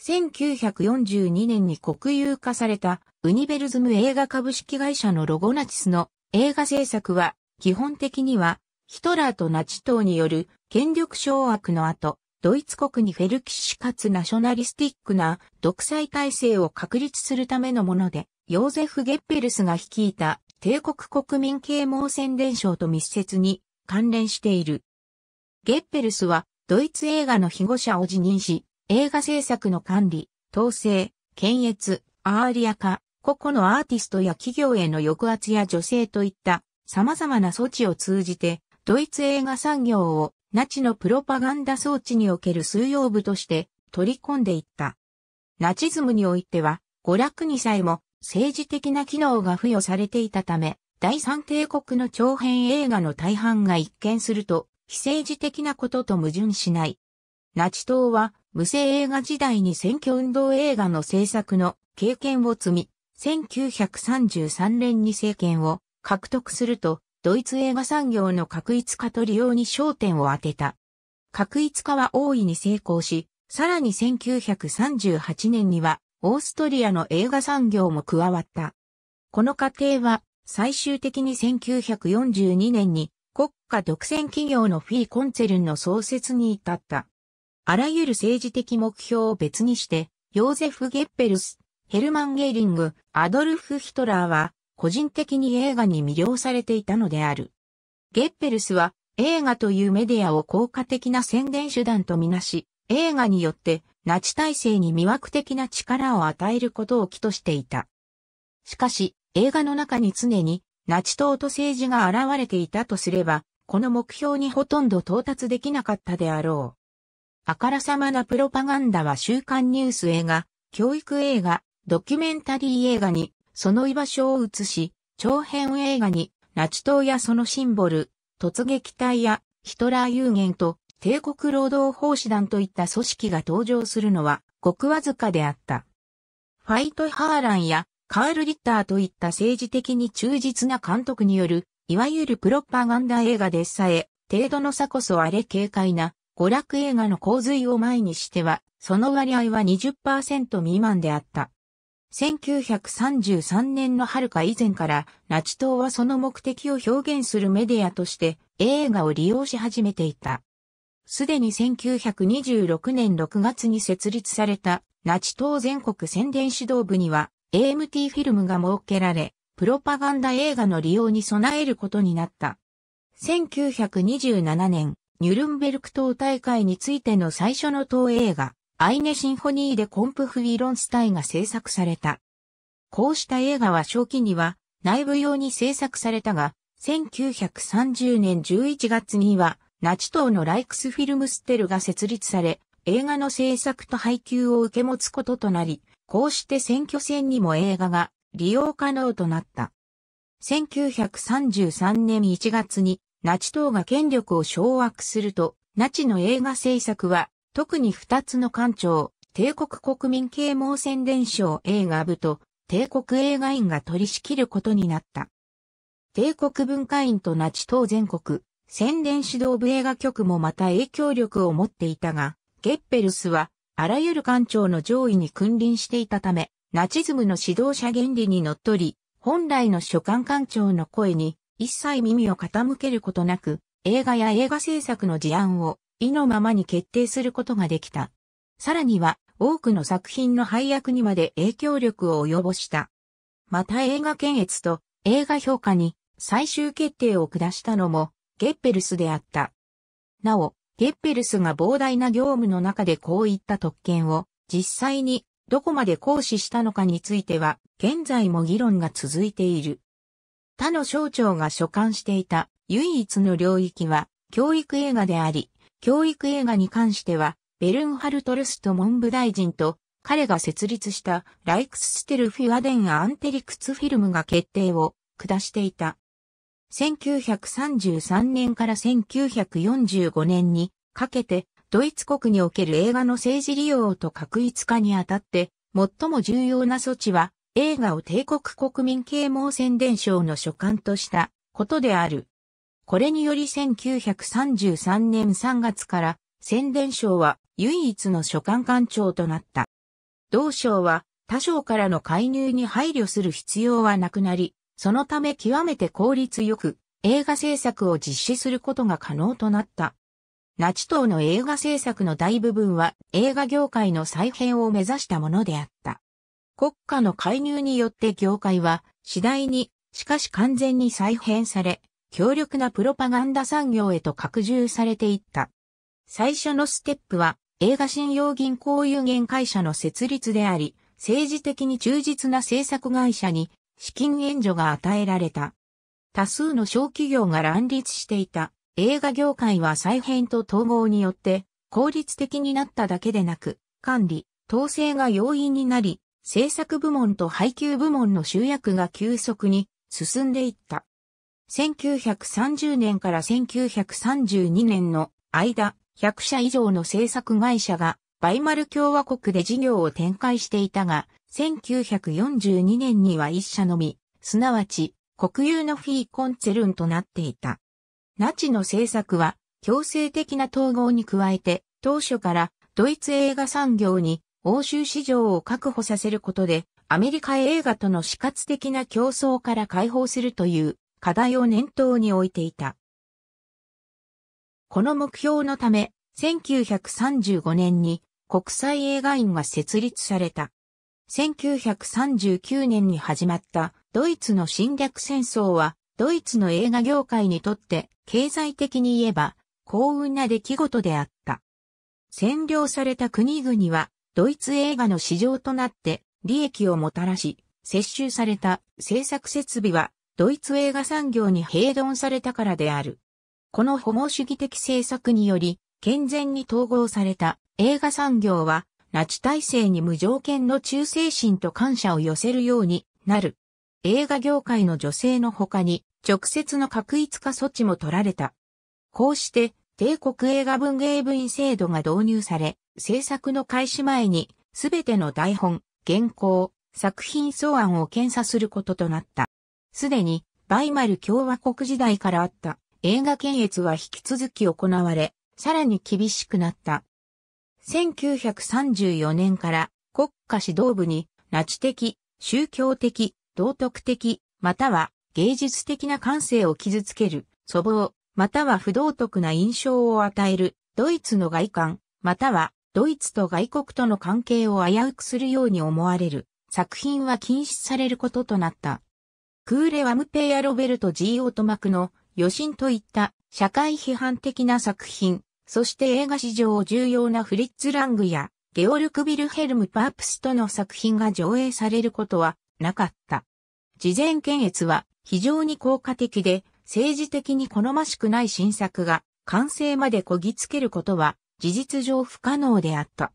1942年に国有化されたウニベルズム映画株式会社のロゴナチスの映画制作は基本的にはヒトラーとナチ党による権力掌握の後、ドイツ国にフェルキッシュかつナショナリスティックな独裁体制を確立するためのもので、ヨーゼフ・ゲッペルスが率いた帝国国民啓蒙宣伝省と密接に関連している。ゲッペルスはドイツ映画の被護者を辞任し、映画制作の管理、統制、検閲、アーリア化、個々のアーティストや企業への抑圧や女性といった様々な措置を通じて、ドイツ映画産業をナチのプロパガンダ装置における数用部として取り込んでいった。ナチズムにおいては、娯楽にさえも政治的な機能が付与されていたため、第三帝国の長編映画の大半が一見すると、非政治的なことと矛盾しない。ナチ党は無声映画時代に選挙運動映画の制作の経験を積み、1933年に政権を獲得すると、ドイツ映画産業の確一化と利用に焦点を当てた。確一化は大いに成功し、さらに1938年には、オーストリアの映画産業も加わった。この過程は、最終的に1942年に国家独占企業のフィー・コンツェルンの創設に至った。あらゆる政治的目標を別にして、ヨーゼフ・ゲッペルス、ヘルマン・ゲーリング、アドルフ・ヒトラーは、個人的に映画に魅了されていたのである。ゲッペルスは、映画というメディアを効果的な宣伝手段とみなし、映画によってナチ体制に魅惑的な力を与えることを起としていた。しかし、映画の中に常にナチ党と政治が現れていたとすれば、この目標にほとんど到達できなかったであろう。あからさまなプロパガンダは週刊ニュース映画、教育映画、ドキュメンタリー映画に、その居場所を移し、長編映画に、ナチ党やそのシンボル、突撃隊やヒトラー有限と帝国労働法師団といった組織が登場するのはごくわずかであった。ファイト・ハーランやカール・リッターといった政治的に忠実な監督による、いわゆるプロパガンダ映画でさえ、程度の差こそあれ軽快な娯楽映画の洪水を前にしては、その割合は20%未満であった。1933年の遥か以前から、ナチ党はその目的を表現するメディアとして映画を利用し始めていた。すでに1926年6月に設立されたナチ党全国宣伝指導部には AMT フィルムが設けられ、プロパガンダ映画の利用に備えることになった。1927年、ニュルンベルク島大会についての最初の島映画、アイネシンフォニーでコンプフィロンスタイが制作された。こうした映画は正期には内部用に制作されたが、1930年11月には、ナチ党のライクスフィルムステルが設立され、映画の制作と配給を受け持つこととなり、こうして選挙戦にも映画が利用可能となった。1933年1月にナチ党が権力を掌握すると、ナチの映画制作は、特に二つの官庁、帝国国民啓蒙宣伝省映画部と、帝国映画院が取り仕切ることになった。帝国文化院とナチ党全国、宣伝指導部映画局もまた影響力を持っていたが、ゲッペルスは、あらゆる官庁の上位に君臨していたため、ナチズムの指導者原理にのっとり、本来の所管官庁の声に一切耳を傾けることなく、映画や映画制作の事案を意のままに決定することができた。さらには、多くの作品の配役にまで影響力を及ぼした。また映画検閲と映画評価に最終決定を下したのもゲッペルスであった。なお、ゲッペルスが膨大な業務の中でこういった特権を実際にどこまで行使したのかについては現在も議論が続いている。他の省庁が所管していた唯一の領域は教育映画であり、教育映画に関しては、ベルンハルトルスト文部大臣と彼が設立したライクスステルフィアデンアンテリクツフィルムが決定を下していた。1933年から1945年にかけてドイツ国における映画の政治利用と確一化にあたって最も重要な措置は映画を帝国国民啓蒙宣伝賞の所管としたことである。これにより1933年3月から宣伝賞は唯一の所管官庁となった。同省は他省からの介入に配慮する必要はなくなり、そのため極めて効率よく映画制作を実施することが可能となった。ナチ党の映画制作の大部分は映画業界の再編を目指したものであった。国家の介入によって業界は次第に、しかし完全に再編され、強力なプロパガンダ産業へと拡充されていった。最初のステップは映画信用銀行有限会社の設立であり、政治的に忠実な制作会社に資金援助が与えられた。多数の小企業が乱立していた映画業界は再編と統合によって効率的になっただけでなく、管理、統制が容易になり、制作部門と配給部門の集約が急速に進んでいった。1930年から1932年の間、100社以上の制作会社がバイマル共和国で事業を展開していたが、1942年には1社のみ、すなわち国有のフィーコンツェルンとなっていた。ナチの制作は強制的な統合に加えて、当初からドイツ映画産業に欧州市場を確保させることで、アメリカ映画との死活的な競争から解放するという課題を念頭に置いていた。この目標のため、1935年に国際映画院が設立された。1939年に始まったドイツの侵略戦争は、ドイツの映画業界にとって経済的に言えば幸運な出来事であった。占領された国々はドイツ映画の市場となって利益をもたらし、接収された制作設備はドイツ映画産業に併存されたからである。この保護主義的政策により、健全に統合された映画産業は、拉致体制に無条件の忠誠心と感謝を寄せるようになる。映画業界の女性の他に、直接の確一化措置も取られた。こうして、帝国映画文芸部員制度が導入され、制作の開始前に、すべての台本、原稿、作品草案を検査することとなった。すでに、バイマル共和国時代からあった映画検閲は引き続き行われ、さらに厳しくなった。1934年から国家指導部に、ナチ的、宗教的、道徳的、または芸術的な感性を傷つける、粗暴、または不道徳な印象を与える、ドイツの外観、またはドイツと外国との関係を危うくするように思われる作品は禁止されることとなった。クーレ・ワムペやロベルト・ジーオートマクの余震といった社会批判的な作品、そして映画史上重要なフリッツ・ラングやゲオルク・ビルヘルム・パープスとの作品が上映されることはなかった。事前検閲は非常に効果的で政治的に好ましくない新作が完成までこぎつけることは事実上不可能であった。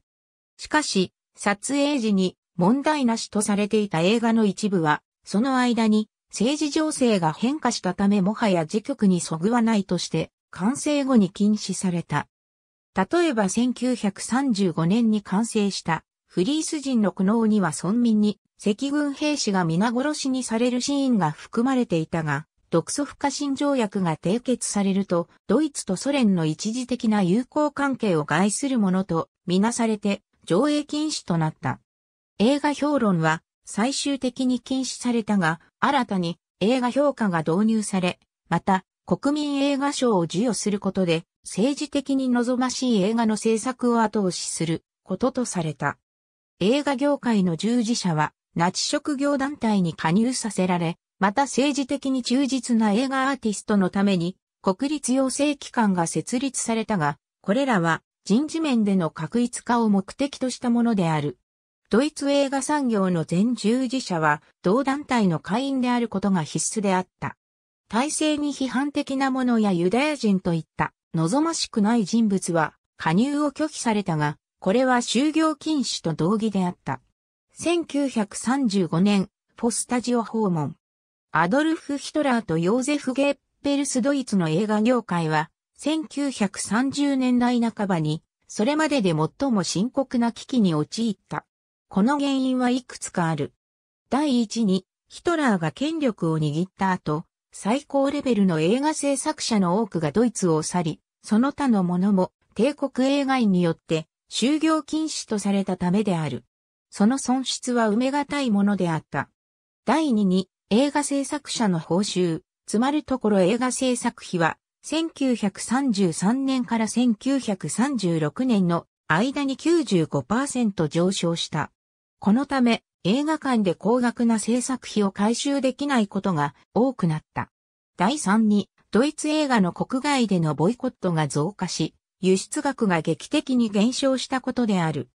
しかし、撮影時に問題なしとされていた映画の一部は、その間に政治情勢が変化したためもはや時局にそぐわないとして、完成後に禁止された。例えば1935年に完成したフリース人の苦悩には村民に赤軍兵士が皆殺しにされるシーンが含まれていたが、独ソ不可侵条約が締結されると、ドイツとソ連の一時的な友好関係を害するものとみなされて上映禁止となった。映画評論は最終的に禁止されたが、新たに映画評価が導入され、また国民映画賞を授与することで政治的に望ましい映画の制作を後押しすることとされた。映画業界の従事者はナチ職業団体に加入させられ、また政治的に忠実な映画アーティストのために、国立養成機関が設立されたが、これらは人事面での確一化を目的としたものである。ドイツ映画産業の全従事者は同団体の会員であることが必須であった。体制に批判的なものやユダヤ人といった望ましくない人物は加入を拒否されたが、これは就業禁止と同義であった。1935年、ポスタジオ訪問。アドルフ・ヒトラーとヨーゼフ・ゲッペルスドイツの映画業界は、1930年代半ばに、それまでで最も深刻な危機に陥った。この原因はいくつかある。第一に、ヒトラーが権力を握った後、最高レベルの映画制作者の多くがドイツを去り、その他の者も帝国映画院によって就業禁止とされたためである。その損失は埋めがたいものであった。第二に、映画制作者の報酬、つまるところ映画制作費は、1933年から1936年の間に95%上昇した。このため、映画館で高額な制作費を回収できないことが多くなった。第3に、ドイツ映画の国外でのボイコットが増加し、輸出額が劇的に減少したことである。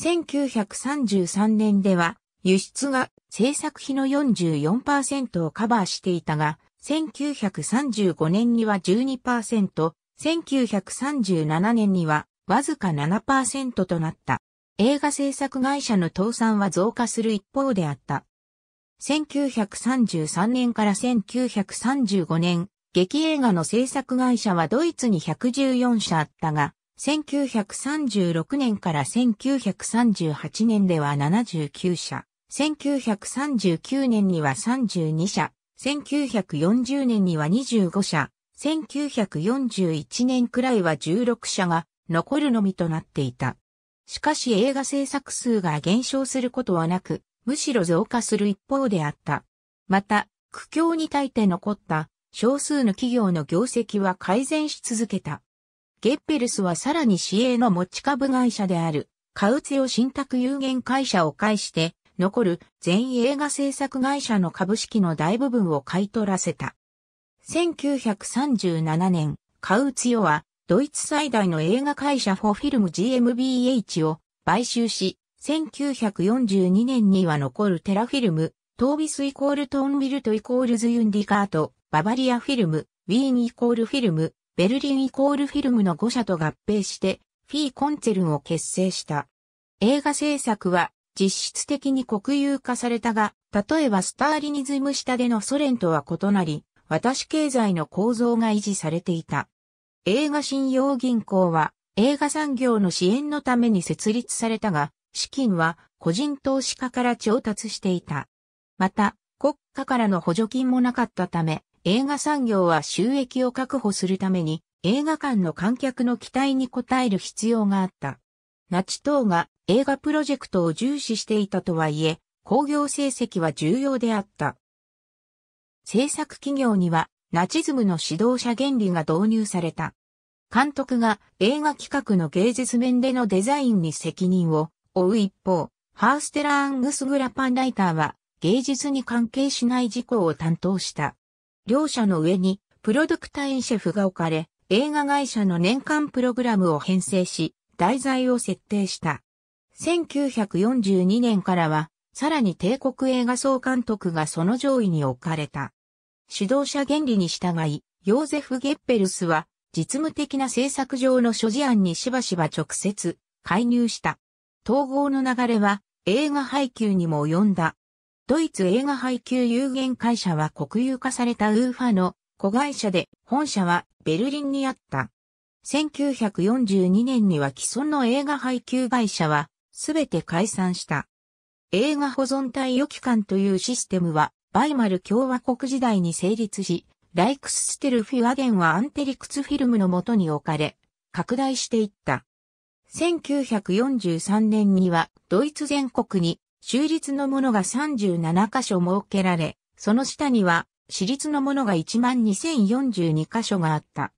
1933年では、輸出が制作費の44%をカバーしていたが、1935年には12%、1937年にはわずか7%となった。映画制作会社の倒産は増加する一方であった。1933年から1935年、劇映画の制作会社はドイツに114社あったが、1936年から1938年では79社。1939年には32社、1940年には25社、1941年くらいは16社が残るのみとなっていた。しかし映画制作数が減少することはなく、むしろ増加する一方であった。また、苦境に耐えて残った少数の企業の業績は改善し続けた。ゲッペルスはさらに市営の持ち株会社である、カウツヨ信託有限会社を介して、残る全映画制作会社の株式の大部分を買い取らせた。1937年、カウツヨはドイツ最大の映画会社フォフィルム GmbH を買収し、1942年には残るテラフィルム、トービスイコールトーンビルトイコールズユンディカート、ババリアフィルム、ウィーンイコールフィルム、ベルリンイコールフィルムの5社と合併して、フィーコンツェルンを結成した。映画制作は実質的に国有化されたが、例えばスターリニズム下でのソ連とは異なり、私経済の構造が維持されていた。映画信用銀行は映画産業の支援のために設立されたが、資金は個人投資家から調達していた。また、国家からの補助金もなかったため、映画産業は収益を確保するために映画館の観客の期待に応える必要があった。ナチ党が映画プロジェクトを重視していたとはいえ、興行成績は重要であった。制作企業にはナチズムの指導者原理が導入された。監督が映画企画の芸術面でのデザインに責任を負う一方、ハーステラーングスグラパンライターは芸術に関係しない事項を担当した。両者の上にプロドクタインシェフが置かれ、映画会社の年間プログラムを編成し、題材を設定した。1942年からは、さらに帝国映画総監督がその上位に置かれた。指導者原理に従い、ヨーゼフ・ゲッペルスは、実務的な政策上の所持案にしばしば直接介入した。統合の流れは映画配給にも及んだ。ドイツ映画配給有限会社は国有化されたウーファの子会社で本社はベルリンにあった。1942年には既存の映画配給会社はすべて解散した。映画保存対予期間というシステムは、バイマル共和国時代に成立し、ライクスステルフィワゲンはアンテリクツフィルムのもとに置かれ、拡大していった。1943年にはドイツ全国に州立のものが37カ所設けられ、その下には私立のものが12,042カ所があった。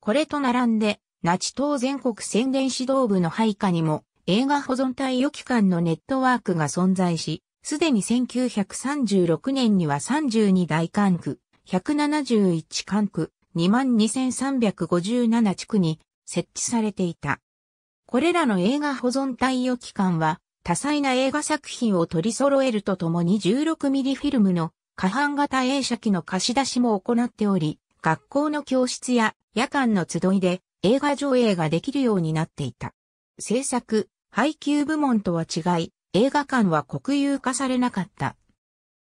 これと並んで、ナチ党全国宣伝指導部の配下にも映画保存対予期間のネットワークが存在し、すでに1936年には32大管区、171管区、22,357地区に設置されていた。これらの映画保存対応機関は、多彩な映画作品を取り揃えるとともに1 6ミリフィルムの下半型映写機の貸し出しも行っており、学校の教室や夜間の集いで映画上映ができるようになっていた。制作、配給部門とは違い、映画館は国有化されなかった。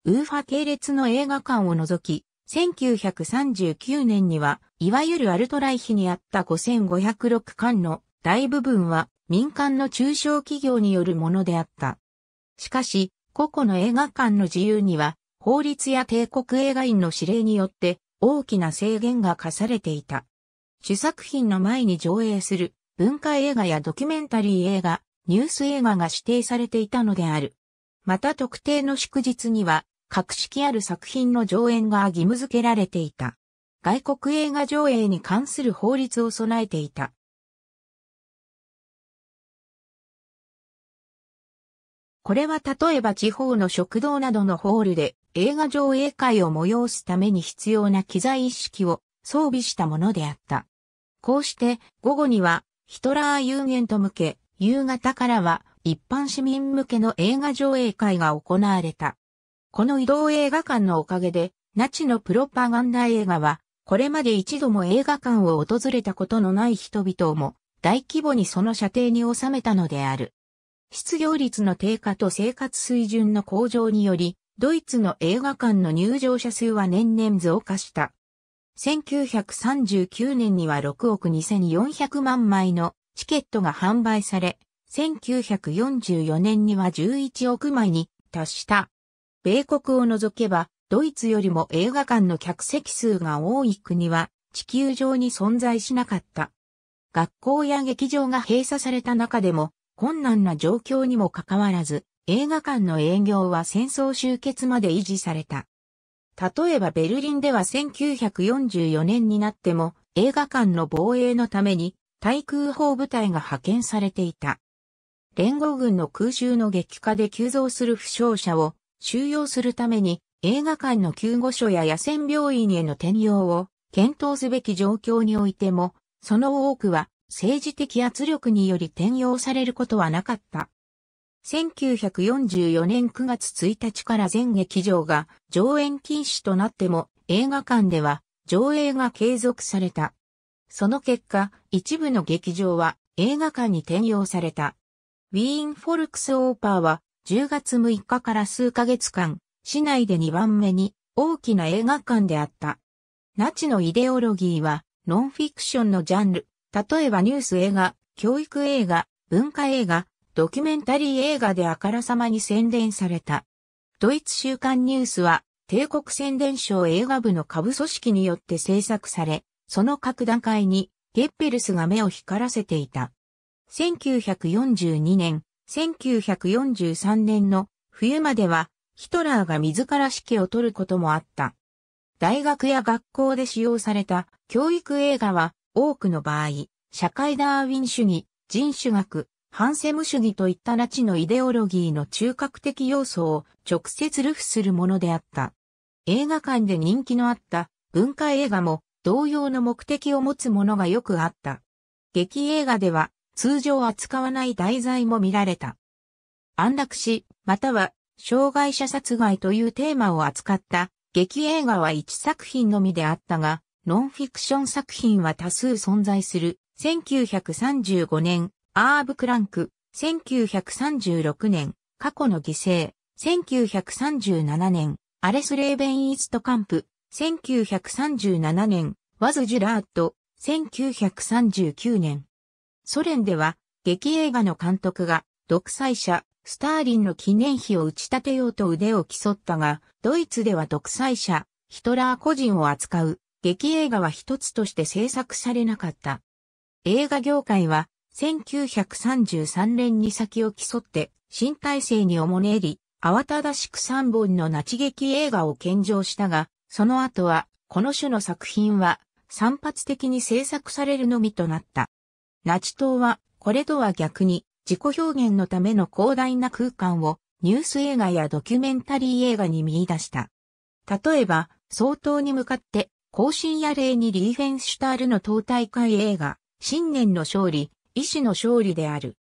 ウーファ系列の映画館を除き、1939年には、いわゆるアルトライヒにあった5506館の大部分は民間の中小企業によるものであった。しかし、個々の映画館の自由には、法律や帝国映画院の指令によって大きな制限が課されていた。主作品の前に上映する文化映画やドキュメンタリー映画、ニュース映画が指定されていたのである。また特定の祝日には、格式ある作品の上演が義務付けられていた。外国映画上映に関する法律を備えていた。これは例えば地方の食堂などのホールで映画上映会を催すために必要な機材意識を装備したものであった。こうして午後にはヒトラー有限と向け夕方からは一般市民向けの映画上映会が行われた。この移動映画館のおかげで、ナチのプロパガンダ映画は、これまで一度も映画館を訪れたことのない人々も、大規模にその射程に収めたのである。失業率の低下と生活水準の向上により、ドイツの映画館の入場者数は年々増加した。1939年には6億2400万枚のチケットが販売され、1944年には11億枚に達した。米国を除けば、ドイツよりも映画館の客席数が多い国は地球上に存在しなかった。学校や劇場が閉鎖された中でも困難な状況にもかかわらず映画館の営業は戦争終結まで維持された。例えばベルリンでは1944年になっても映画館の防衛のために対空砲部隊が派遣されていた。連合軍の空襲の激化で急増する負傷者を収容するために映画館の救護所や野戦病院への転用を検討すべき状況においても、その多くは政治的圧力により転用されることはなかった。1944年9月1日から全劇場が上演禁止となっても映画館では上映が継続された。その結果、一部の劇場は映画館に転用された。ウィーンフォルクスオーパーは10月6日から数ヶ月間、市内で2番目に大きな映画館であった。ナチのイデオロギーはノンフィクションのジャンル、例えばニュース映画、教育映画、文化映画、ドキュメンタリー映画であからさまに宣伝された。ドイツ週刊ニュースは帝国宣伝省映画部の下部組織によって制作され、その各段階にゲッペルスが目を光らせていた。1942年、1943年の冬まではヒトラーが自ら指揮を取ることもあった。大学や学校で使用された教育映画は多くの場合、社会ダーウィン主義、人種学、ハンセム主義といったナチのイデオロギーの中核的要素を直接流布するものであった。映画館で人気のあった文化映画も同様の目的を持つものがよくあった。劇映画では通常扱わない題材も見られた。安楽死、または障害者殺害というテーマを扱った劇映画は1作品のみであったが、ノンフィクション作品は多数存在する。1935年、アーブ・クランク、1936年、過去の犠牲、1937年、アレス・レーベン・イースト・カンプ、1937年、ワズ・ジュラート、1939年。ソ連では、劇映画の監督が、独裁者、スターリンの記念碑を打ち立てようと腕を競ったが、ドイツでは独裁者、ヒトラー個人を扱う、劇映画は一つとして制作されなかった。映画業界は、1933年に先を競って、新体制におもねり、慌ただしく3本のナチ劇映画を献上したが、その後は、この種の作品は、散発的に制作されるのみとなった。ナチ党は、これとは逆に、自己表現のための広大な空間を、ニュース映画やドキュメンタリー映画に見出した。例えば、総統に向かって、更進や例にリーフェンシュタールの党大会映画、新年の勝利、意志の勝利である。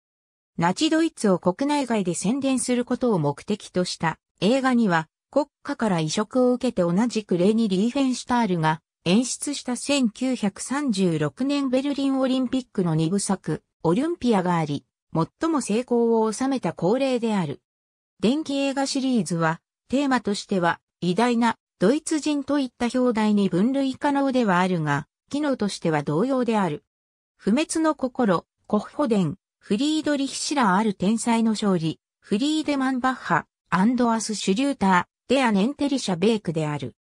ナチドイツを国内外で宣伝することを目的とした映画には、国家から移植を受けて同じくレニ・リーフェンシュタールが演出した1936年ベルリンオリンピックの2部作、オリンピアがあり、最も成功を収めた恒例である。電気映画シリーズは、テーマとしては、偉大なドイツ人といった表題に分類可能ではあるが、機能としては同様である。不滅の心、コッホデン、フリードリヒシラーある天才の勝利、フリーデマンバッハ、アンドアス・シュリューター、デアネンテリシャ・ベークである。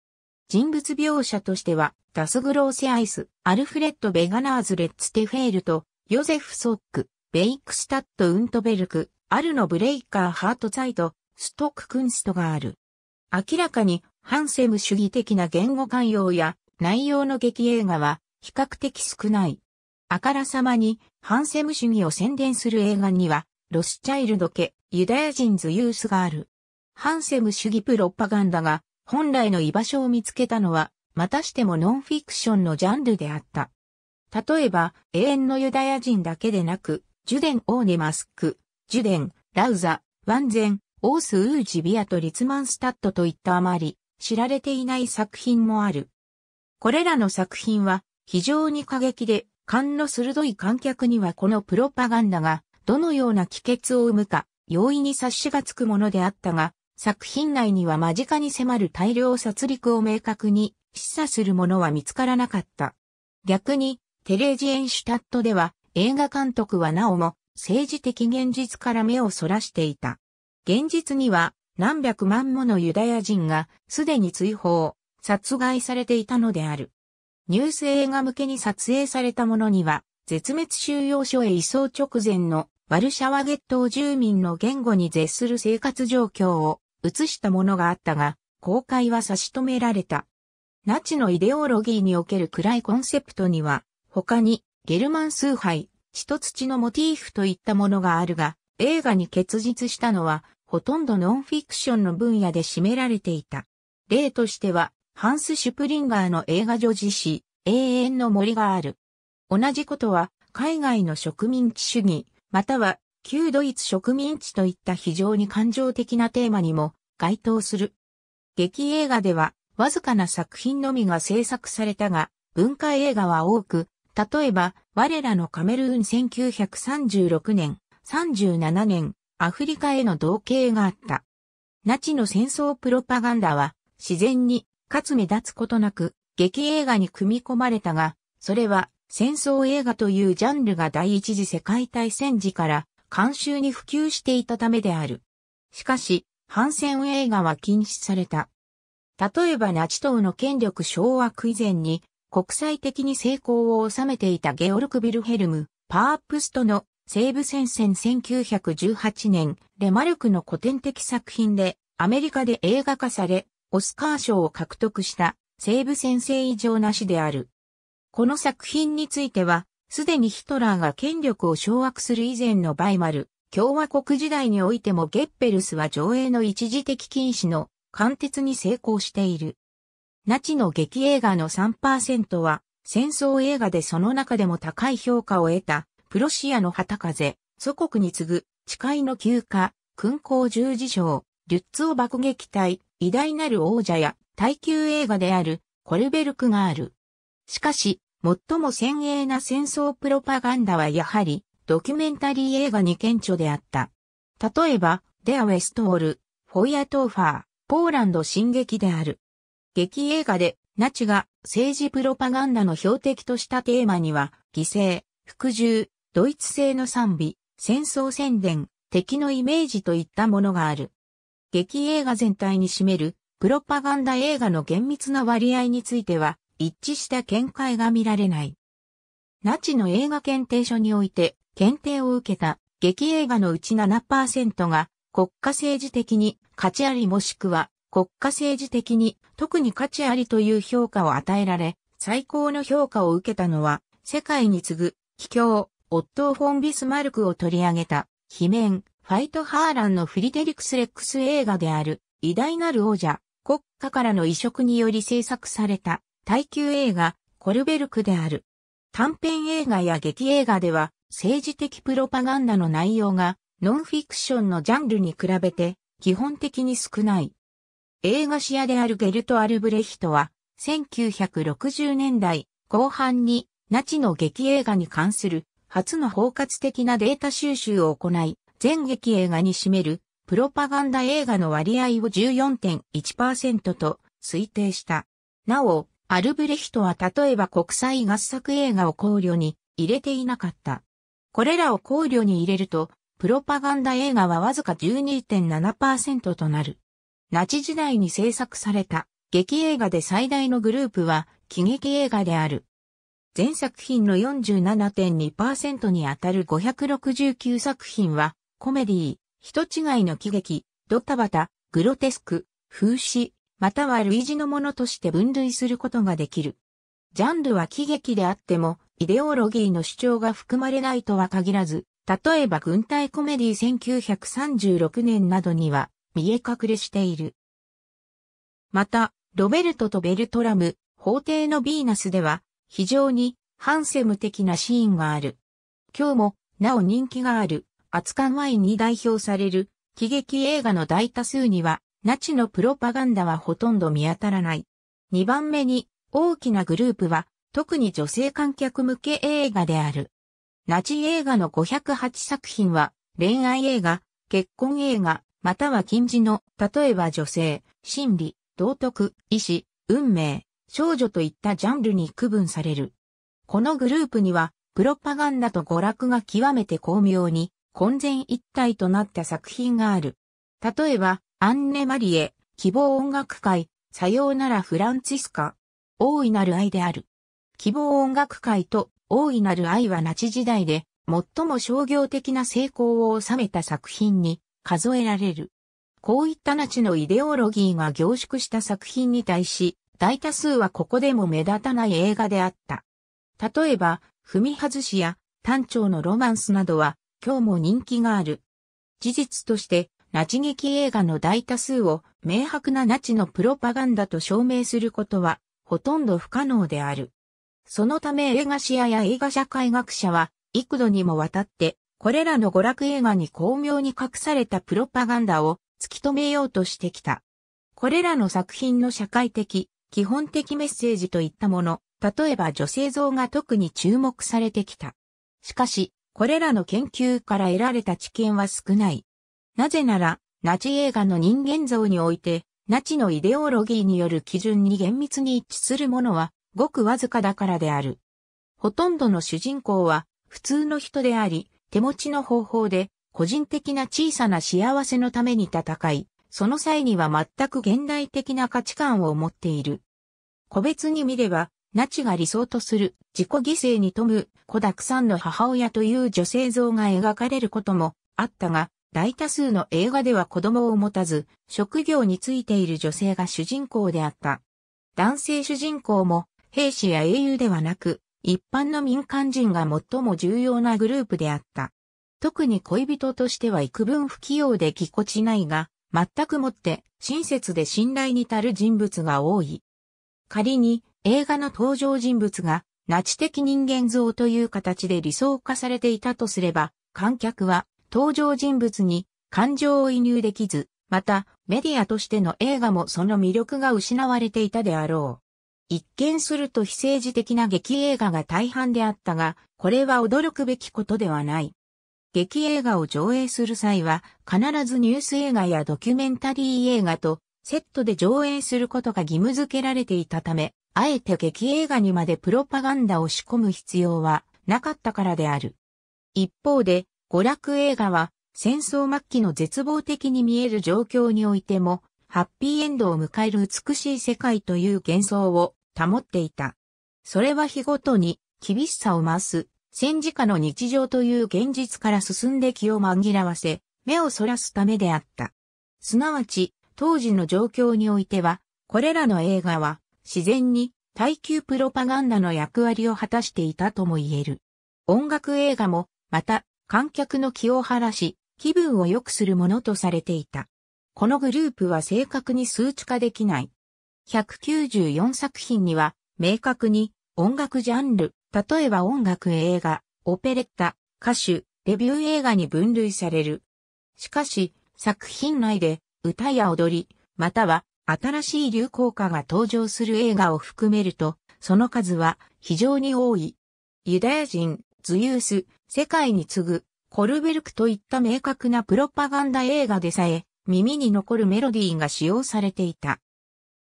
人物描写としては、ダスグローセアイス、アルフレッド・ベガナーズ・レッツ・テフェールと、ヨゼフ・ソック、ベイクスタット・ウントベルク、アルノ・ブレイカー・ハート・ザイト、ストック・クンストがある。明らかに、ハンセム主義的な言語関用や、内容の劇映画は、比較的少ない。あからさまに、ハンセム主義を宣伝する映画には、ロスチャイルド家、ユダヤ人ズ・ユースがある。ハンセム主義プロパガンダが本来の居場所を見つけたのは、またしてもノンフィクションのジャンルであった。例えば、永遠のユダヤ人だけでなく、ジュデン・オーネ・マスク、ジュデン、ラウザ、ワンゼン、オース・ウージ・ビアとリツマンスタッドといったあまり、知られていない作品もある。これらの作品は、非常に過激で、勘の鋭い観客にはこのプロパガンダが、どのような帰結を生むか、容易に察しがつくものであったが、作品内には間近に迫る大量殺戮を明確に示唆するものは見つからなかった。逆に、テレジエンシュタットでは映画監督はなおも政治的現実から目をそらしていた。現実には何百万ものユダヤ人がすでに追放、殺害されていたのである。ニュース映画向けに撮影されたものには、絶滅収容所へ移送直前のワルシャワゲット住民の言語に絶する生活状況を映したものがあったが、公開は差し止められた。ナチのイデオロギーにおける暗いコンセプトには、他に、ゲルマン崇拝、血と土のモティーフといったものがあるが、映画に結実したのは、ほとんどノンフィクションの分野で占められていた。例としては、ハンス・シュプリンガーの映画女児誌、永遠の森がある。同じことは、海外の植民地主義、または旧ドイツ植民地といった非常に感情的なテーマにも該当する。劇映画では、わずかな作品のみが制作されたが、文化映画は多く、例えば、我らのカメルーン1936年、37年、アフリカへの同型があった。ナチの戦争プロパガンダは、自然に、かつ目立つことなく、劇映画に組み込まれたが、それは、戦争映画というジャンルが第一次世界大戦時から監修に普及していたためである。しかし、反戦映画は禁止された。例えばナチ党の権力掌握以前に、国際的に成功を収めていたゲオルク・ビルヘルム、パープストの西部戦線1918年、レマルクの古典的作品で、アメリカで映画化され、オスカー賞を獲得した西部戦線異常なしである。この作品については、すでにヒトラーが権力を掌握する以前のバイマル、共和国時代においてもゲッペルスは上映の一時的禁止の貫徹に成功している。ナチの劇映画の3%は戦争映画でその中でも高い評価を得たプロシアの旗風、祖国に次ぐ誓いの休暇、勲功十字章、リュッツを爆撃隊、偉大なる王者や耐久映画であるコルベルクがある。しかし、最も先鋭な戦争プロパガンダはやはりドキュメンタリー映画に顕著であった。例えば、デア・ウェストール、フォイア・トーファー、ポーランド進撃である。劇映画でナチが政治プロパガンダの標的としたテーマには、犠牲、服従、ドイツ製の賛美、戦争宣伝、敵のイメージといったものがある。劇映画全体に占めるプロパガンダ映画の厳密な割合については、一致した見解が見られない。ナチの映画検定所において、検定を受けた劇映画のうち7%が国家政治的に価値ありもしくは国家政治的に特に価値ありという評価を与えられ、最高の評価を受けたのは世界に次ぐ秘境、オットー・フォン・ビスマルクを取り上げた、罷免、ファイト・ハーランのフリデリクス・レックス映画である、偉大なる王者、国家からの移植により制作された、耐久映画、コルベルクである。短編映画や劇映画では、政治的プロパガンダの内容が、ノンフィクションのジャンルに比べて、基本的に少ない。映画視野であるゲルト・アルブレヒトは、1960年代後半に、ナチの劇映画に関する、初の包括的なデータ収集を行い、全劇映画に占める、プロパガンダ映画の割合を14.1%と推定した。なお、アルブレヒトは例えば国際合作映画を考慮に入れていなかった。これらを考慮に入れると、プロパガンダ映画はわずか12.7%となる。ナチ時代に制作された劇映画で最大のグループは喜劇映画である。全作品の47.2%にあたる569作品はコメディー、人違いの喜劇、ドタバタ、グロテスク、風刺、または類似のものとして分類することができる。ジャンルは喜劇であっても、イデオロギーの主張が含まれないとは限らず、例えば軍隊コメディ1936年などには、見え隠れしている。また、ロベルトとベルトラム、法廷のヴィーナスでは、非常に、ハンセム的なシーンがある。今日も、なお人気がある、ワインに代表される、喜劇映画の大多数には、ナチのプロパガンダはほとんど見当たらない。2番目に、大きなグループは、特に女性観客向け映画である。ナチ映画の508作品は、恋愛映画、結婚映画、または禁止の、例えば女性、心理、道徳、意志、運命、少女といったジャンルに区分される。このグループには、プロパガンダと娯楽が極めて巧妙に、混然一体となった作品がある。例えば、アンネ・マリエ、希望音楽会、さようならフランチスカ、大いなる愛である。希望音楽会と大いなる愛はナチ時代で最も商業的な成功を収めた作品に数えられる。こういったナチのイデオロギーが凝縮した作品に対し、大多数はここでも目立たない映画であった。例えば、踏み外しや、単調のロマンスなどは、今日も人気がある。事実として、拉致劇映画の大多数を明白なナチのプロパガンダと証明することはほとんど不可能である。そのため映画視野や映画社会学者は幾度にもわたってこれらの娯楽映画に巧妙に隠されたプロパガンダを突き止めようとしてきた。これらの作品の社会的、基本的メッセージといったもの、例えば女性像が特に注目されてきた。しかし、これらの研究から得られた知見は少ない。なぜなら、ナチ映画の人間像において、ナチのイデオロギーによる基準に厳密に一致するものは、ごくわずかだからである。ほとんどの主人公は、普通の人であり、手持ちの方法で、個人的な小さな幸せのために戦い、その際には全く現代的な価値観を持っている。個別に見れば、ナチが理想とする自己犠牲に富む子沢山の母親という女性像が描かれることもあったが、大多数の映画では子供を持たず、職業についている女性が主人公であった。男性主人公も、兵士や英雄ではなく、一般の民間人が最も重要なグループであった。特に恋人としては幾分不器用でぎこちないが、全くもって親切で信頼に足る人物が多い。仮に映画の登場人物がナチ的人間像という形で理想化されていたとすれば、観客は登場人物に感情を移入できず、またメディアとしての映画もその魅力が失われていたであろう。一見すると非政治的な劇映画が大半であったが、これは驚くべきことではない。劇映画を上映する際は、必ずニュース映画やドキュメンタリー映画とセットで上映することが義務付けられていたため、あえて劇映画にまでプロパガンダを仕込む必要はなかったからである。一方で、娯楽映画は戦争末期の絶望的に見える状況においてもハッピーエンドを迎える美しい世界という幻想を保っていた。それは日ごとに厳しさを増す戦時下の日常という現実から進んで気を紛らわせ、目をそらすためであった。すなわち、当時の状況においては、これらの映画は自然に耐久プロパガンダの役割を果たしていたとも言える。音楽映画も、また、観客の気を晴らし、気分を良くするものとされていた。このグループは正確に数値化できない。194作品には、明確に音楽ジャンル、例えば音楽映画、オペレッタ、歌手、レビュー映画に分類される。しかし、作品内で歌や踊り、または新しい流行歌が登場する映画を含めると、その数は非常に多い。ユダヤ人、ズユース、世界に次ぐ、コルベルクといった明確なプロパガンダ映画でさえ、耳に残るメロディーが使用されていた。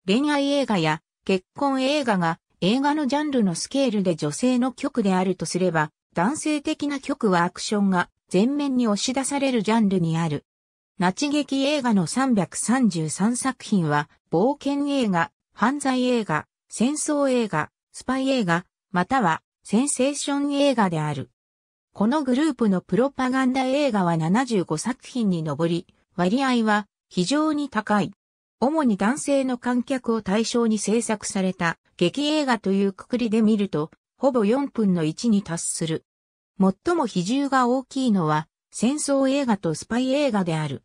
恋愛映画や結婚映画が映画のジャンルのスケールで女性の曲であるとすれば、男性的な曲はアクションが全面に押し出されるジャンルにある。ナチ劇映画の333作品は、冒険映画、犯罪映画、戦争映画、スパイ映画、またはセンセーション映画である。このグループのプロパガンダ映画は75作品に上り、割合は非常に高い。主に男性の観客を対象に制作された劇映画というくくりで見ると、ほぼ4分の1に達する。最も比重が大きいのは、戦争映画とスパイ映画である。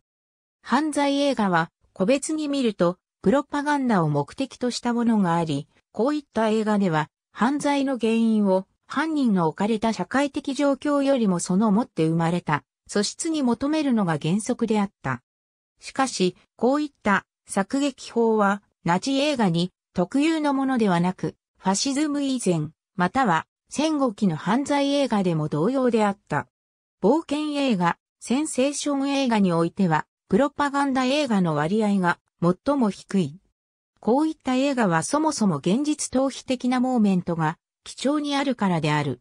犯罪映画は、個別に見ると、プロパガンダを目的としたものがあり、こういった映画では、犯罪の原因を犯人の置かれた社会的状況よりもその持って生まれた素質に求めるのが原則であった。しかし、こういった作劇法はナチ映画に特有のものではなく、ファシズム以前、または戦後期の犯罪映画でも同様であった。冒険映画、センセーション映画においては、プロパガンダ映画の割合が最も低い。こういった映画はそもそも現実逃避的なモーメントが基調にあるからである。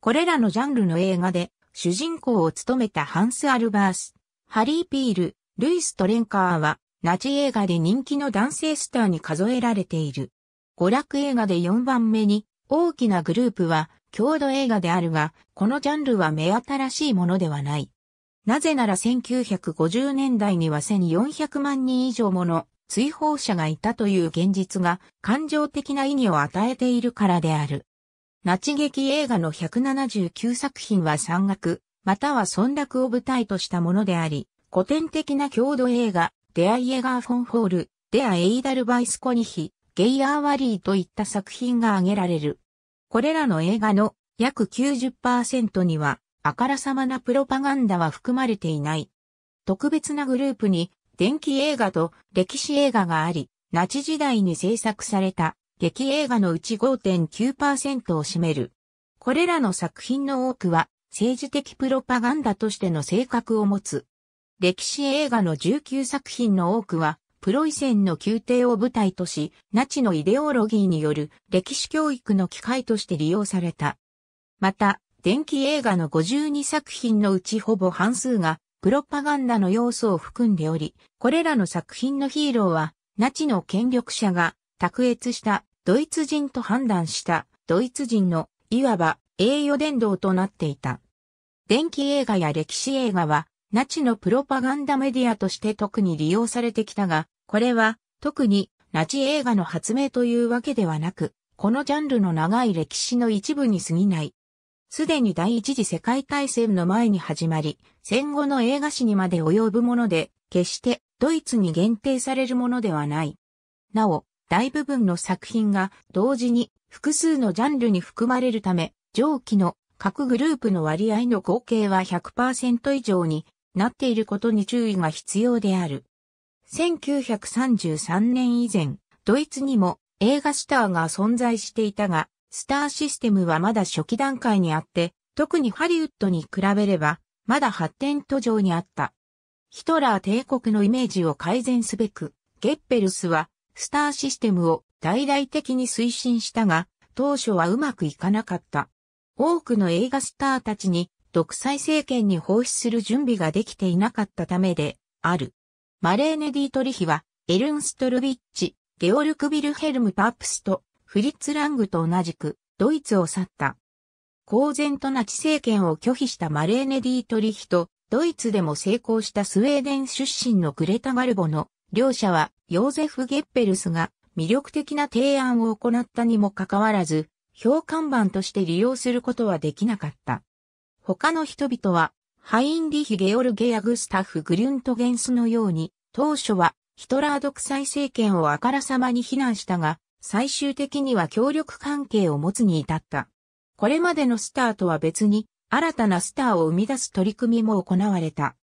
これらのジャンルの映画で主人公を務めたハンス・アルバース、ハリー・ピール、ルイス・トレンカーはナチ映画で人気の男性スターに数えられている。娯楽映画で4番目に大きなグループは郷土映画であるが、このジャンルは目新しいものではない。なぜなら1950年代には1400万人以上もの追放者がいたという現実が感情的な意義を与えているからである。ナチ劇映画の179作品は山岳、または村落を舞台としたものであり、古典的な郷土映画、デアイエガー・フォン・ホール、デア・エイダル・バイス・コニヒ、ゲイアー・ワリーといった作品が挙げられる。これらの映画の約90%には、あからさまなプロパガンダは含まれていない。特別なグループに、電気映画と歴史映画があり、ナチ時代に制作された劇映画のうち5.9%を占める。これらの作品の多くは政治的プロパガンダとしての性格を持つ。歴史映画の19作品の多くはプロイセンの宮廷を舞台とし、ナチのイデオロギーによる歴史教育の機会として利用された。また、電気映画の52作品のうちほぼ半数がプロパガンダの要素を含んでおり、これらの作品のヒーローは、ナチの権力者が卓越したドイツ人と判断したドイツ人のいわば栄誉伝道となっていた。電気映画や歴史映画はナチのプロパガンダメディアとして特に利用されてきたが、これは特にナチ映画の発明というわけではなく、このジャンルの長い歴史の一部に過ぎない。すでに第一次世界大戦の前に始まり、戦後の映画史にまで及ぶもので、決してドイツに限定されるものではない。なお、大部分の作品が同時に複数のジャンルに含まれるため、上記の各グループの割合の合計は100%以上になっていることに注意が必要である。1933年以前、ドイツにも映画スターが存在していたが、スターシステムはまだ初期段階にあって、特にハリウッドに比べれば、まだ発展途上にあった。ヒトラー帝国のイメージを改善すべく、ゲッペルスはスターシステムを大々的に推進したが、当初はうまくいかなかった。多くの映画スターたちに独裁政権に奉仕する準備ができていなかったためである。マレーネ・ディートリヒは、エルンストルビッチ、ゲオルク・ビルヘルム・パップスとフリッツ・ラングと同じくドイツを去った。公然とナチ政権を拒否したマレーネ・ディートリヒとドイツでも成功したスウェーデン出身のグレタ・ガルボの両者はヨーゼフ・ゲッペルスが魅力的な提案を行ったにもかかわらず、評判板として利用することはできなかった。他の人々は、ハインリヒ・ゲオルゲ・ヤグスタフ・グリュントゲンスのように、当初はヒトラー独裁政権をあからさまに非難したが、最終的には協力関係を持つに至った。これまでのスターとは別に、新たなスターを生み出す取り組みも行われた。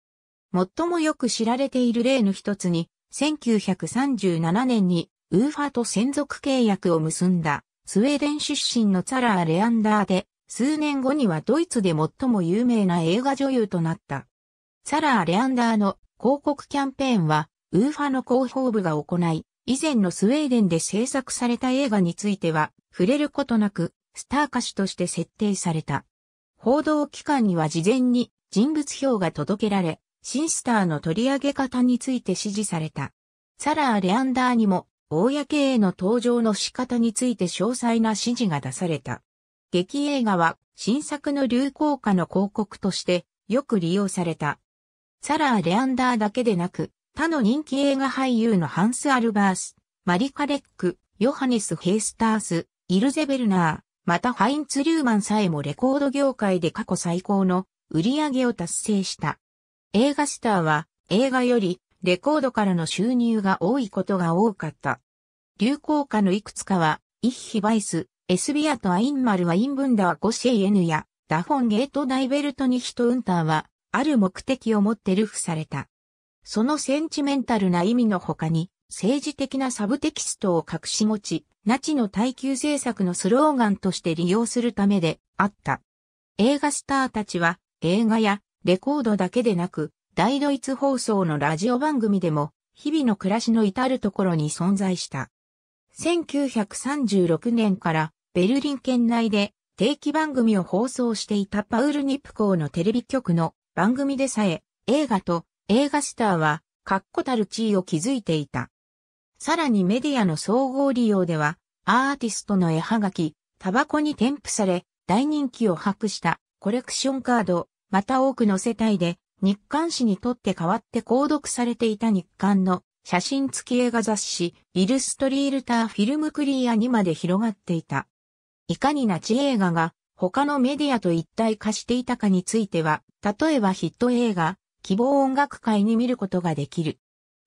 最もよく知られている例の一つに、1937年にウーファと専属契約を結んだスウェーデン出身のツァラー・レアンダーで数年後にはドイツで最も有名な映画女優となった。ツァラー・レアンダーの広告キャンペーンはウーファの広報部が行い、以前のスウェーデンで制作された映画については触れることなくスター歌手として設定された。報道機関には事前に人物表が届けられ、シンスターの取り上げ方について指示された。サラー・レアンダーにも、公への登場の仕方について詳細な指示が出された。劇映画は新作の流行歌の広告としてよく利用された。サラー・レアンダーだけでなく、他の人気映画俳優のハンス・アルバース、マリカ・レック、ヨハネス・ヘイスタース、イルゼ・ベルナー、またハインツ・リューマンさえもレコード業界で過去最高の売り上げを達成した。映画スターは映画よりレコードからの収入が多いことが多かった。流行歌のいくつかは、イッヒバイス、エスビアとアインマルはインブンダーゴシエエヌや、ダフォンゲートダイベルトニヒトウンターは、ある目的を持ってルフされた。そのセンチメンタルな意味の他に、政治的なサブテキストを隠し持ち、ナチの耐久政策のスローガンとして利用するためであった。映画スターたちは、映画やレコードだけでなく、大ドイツ放送のラジオ番組でも、日々の暮らしの至るところに存在した。1936年からベルリン県内で定期番組を放送していたパウル・ニプコーのテレビ局の番組でさえ映画と映画スターは確固たる地位を築いていた。さらにメディアの総合利用ではアーティストの絵はがき、タバコに添付され大人気を博したコレクションカード、また多くの世帯で日刊誌にとって代わって購読されていた日刊の写真付き映画雑誌、イルストリールターフィルムクリアにまで広がっていた。いかにナチ映画が他のメディアと一体化していたかについては、例えばヒット映画、希望音楽会に見ることができる。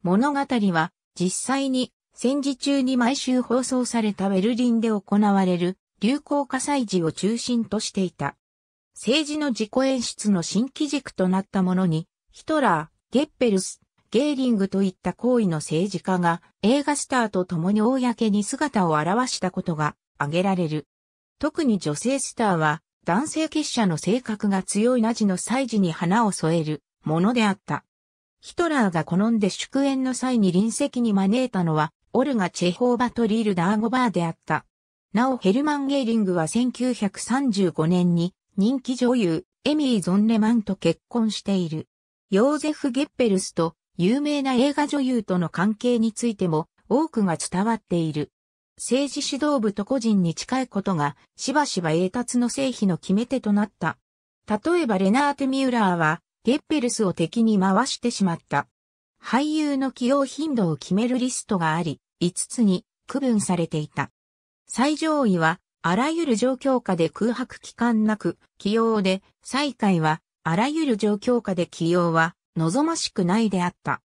物語は実際に戦時中に毎週放送されたベルリンで行われる流行火災時を中心としていた。政治の自己演出の新基軸となったものに、ヒトラー、ゲッペルス、ゲーリングといった行為の政治家が映画スターと共に公に姿を現したことが挙げられる。特に女性スターは男性結社の性格が強いナジの祭事に花を添えるものであった。ヒトラーが好んで祝宴の際に臨席に招いたのはオルガ・チェホーバトリール・ダーゴバーであった。なおヘルマン・ゲーリングは1935年に人気女優、エミー・ゾンレマンと結婚している。ヨーゼフ・ゲッペルスと有名な映画女優との関係についても多くが伝わっている。政治指導部と個人に近いことがしばしば栄達の成否の決め手となった。例えばレナーテ・ミューラーはゲッペルスを敵に回してしまった。俳優の起用頻度を決めるリストがあり、5つに区分されていた。最上位はあらゆる状況下で空白期間なく起用で、再開はあらゆる状況下で起用は望ましくないであった。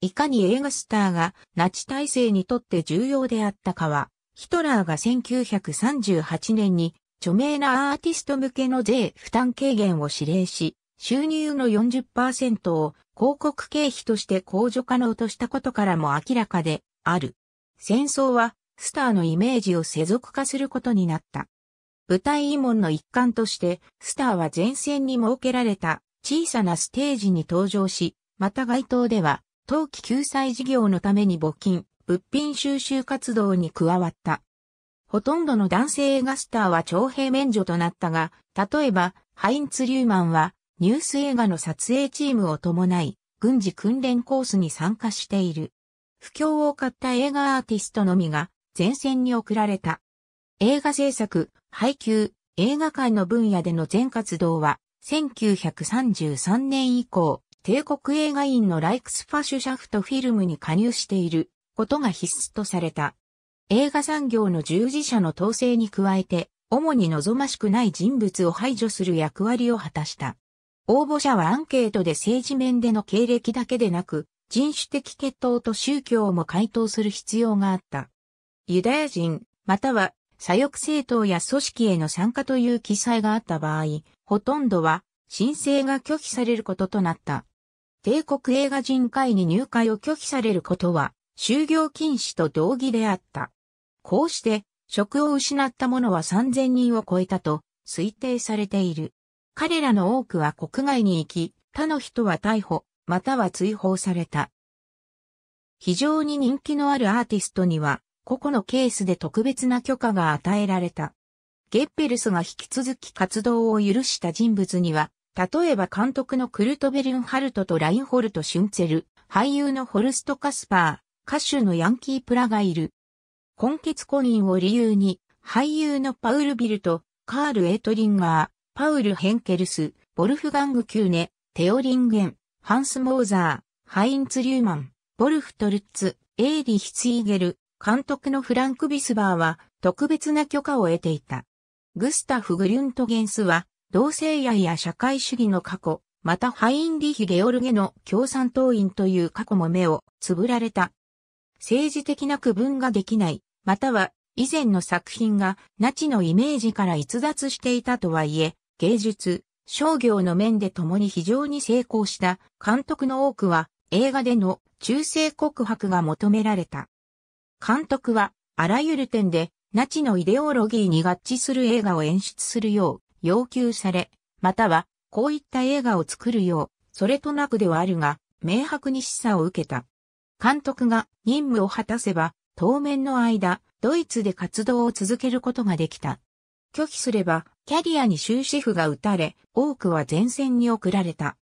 いかに映画スターがナチ体制にとって重要であったかは、ヒトラーが1938年に著名なアーティスト向けの税負担軽減を指令し、収入の40%を広告経費として控除可能としたことからも明らかである。戦争はスターのイメージを世俗化することになった。舞台慰問の一環として、スターは前線に設けられた小さなステージに登場し、また街頭では、冬季救済事業のために募金、物品収集活動に加わった。ほとんどの男性映画スターは徴兵免除となったが、例えば、ハインツ・リューマンは、ニュース映画の撮影チームを伴い、軍事訓練コースに参加している。不況を買った映画アーティストのみが、前線に送られた。映画制作、配給、映画界の分野での全活動は、1933年以降、帝国映画院のライクスファシュシャフトフィルムに加入していることが必須とされた。映画産業の従事者の統制に加えて、主に望ましくない人物を排除する役割を果たした。応募者はアンケートで政治面での経歴だけでなく、人種的血統と宗教も回答する必要があった。ユダヤ人、または左翼政党や組織への参加という記載があった場合、ほとんどは申請が拒否されることとなった。帝国映画人会に入会を拒否されることは、就業禁止と同義であった。こうして、職を失った者は3000人を超えたと推定されている。彼らの多くは国外に行き、他の人は逮捕、または追放された。非常に人気のあるアーティストには、個々のケースで特別な許可が与えられた。ゲッペルスが引き続き活動を許した人物には、例えば監督のクルト・ベルンハルトとラインホルト・シュンツェル、俳優のホルスト・カスパー、歌手のヤンキー・プラがいる。根血インを理由に、俳優のパウル・ビルト、カール・エトリンガー、パウル・ヘンケルス、ボルフガング・キューネ、テオリンゲン、ハンス・モーザー、ハインツ・リューマン、ボルフトルッツ、エーリヒツイーゲル、監督のフランク・ビスバーは特別な許可を得ていた。グスタフ・グリュントゲンスは、同性愛や社会主義の過去、またハインリヒ・ゲオルゲの共産党員という過去も目をつぶられた。政治的な区分ができない、または以前の作品がナチのイメージから逸脱していたとはいえ、芸術、商業の面で共に非常に成功した監督の多くは映画での中性告白が求められた。監督は、あらゆる点で、ナチのイデオロギーに合致する映画を演出するよう要求され、または、こういった映画を作るよう、それとなくではあるが、明白に示唆を受けた。監督が任務を果たせば、当面の間、ドイツで活動を続けることができた。拒否すれば、キャリアに終止符が打たれ、多くは前線に送られた。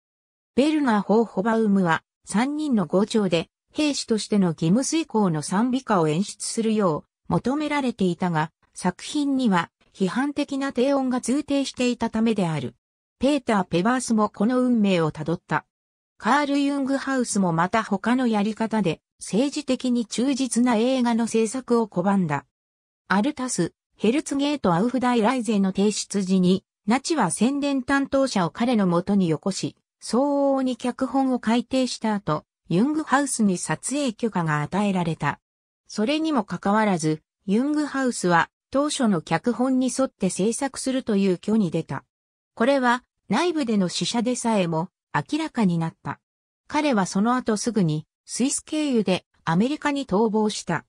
ベルナー・ホー・ホバウムは、3人の号長で、兵士としての義務遂行の賛美歌を演出するよう求められていたが、作品には批判的な低音が通底していたためである。ペーター・ペバースもこの運命をたどった。カール・ユングハウスもまた他のやり方で政治的に忠実な映画の制作を拒んだ。アルタス、ヘルツゲート・アウフダイ・ライゼの提出時に、ナチは宣伝担当者を彼のもとによこし、相応に脚本を改定した後、ユングハウスに撮影許可が与えられた。それにもかかわらず、ユングハウスは当初の脚本に沿って制作するという虚に出た。これは内部での死者でさえも明らかになった。彼はその後すぐにスイス経由でアメリカに逃亡した。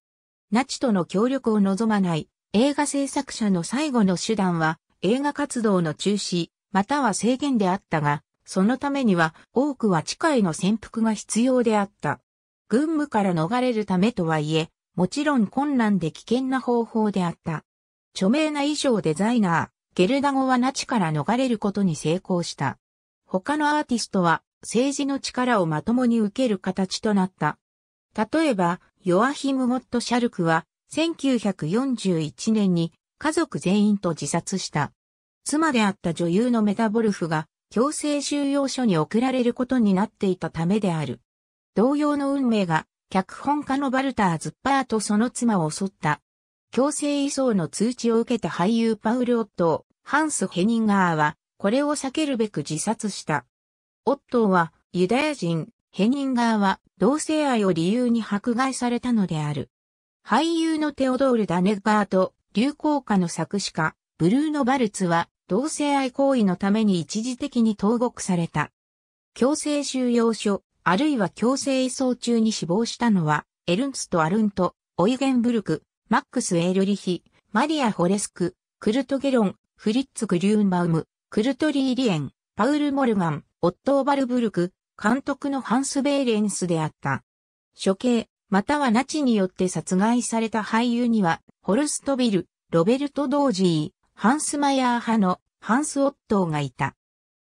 ナチとの協力を望まない映画制作者の最後の手段は映画活動の中止または制限であったが、そのためには多くは地下への潜伏が必要であった。軍務から逃れるためとはいえ、もちろん困難で危険な方法であった。著名な衣装デザイナー、ゲルダゴはナチから逃れることに成功した。他のアーティストは政治の力をまともに受ける形となった。例えば、ヨアヒム・ゴット・シャルクは1941年に家族全員と自殺した。妻であった女優のメタボルフが強制収容所に送られることになっていたためである。同様の運命が、脚本家のバルター・ズッパーとその妻を襲った。強制移送の通知を受けた俳優パウル・オットー、ハンス・ヘニンガーは、これを避けるべく自殺した。オットーは、ユダヤ人、ヘニンガーは、同性愛を理由に迫害されたのである。俳優のテオドール・ダネガーと、流行歌の作詞家、ブルーノ・バルツは、同性愛行為のために一時的に投獄された。強制収容所、あるいは強制移送中に死亡したのは、エルンスト・アルント、オイゲンブルク、マックス・エールリヒ、マリア・ホレスク、クルト・ゲロン、フリッツ・グリューンバウム、クルト・リー・リエン、パウル・モルガン、オットー・バルブルク、監督のハンス・ベーレンスであった。処刑、またはナチによって殺害された俳優には、ホルスト・ビル、ロベルト・ドージー、ハンスマヤー派のハンス・オットーがいた。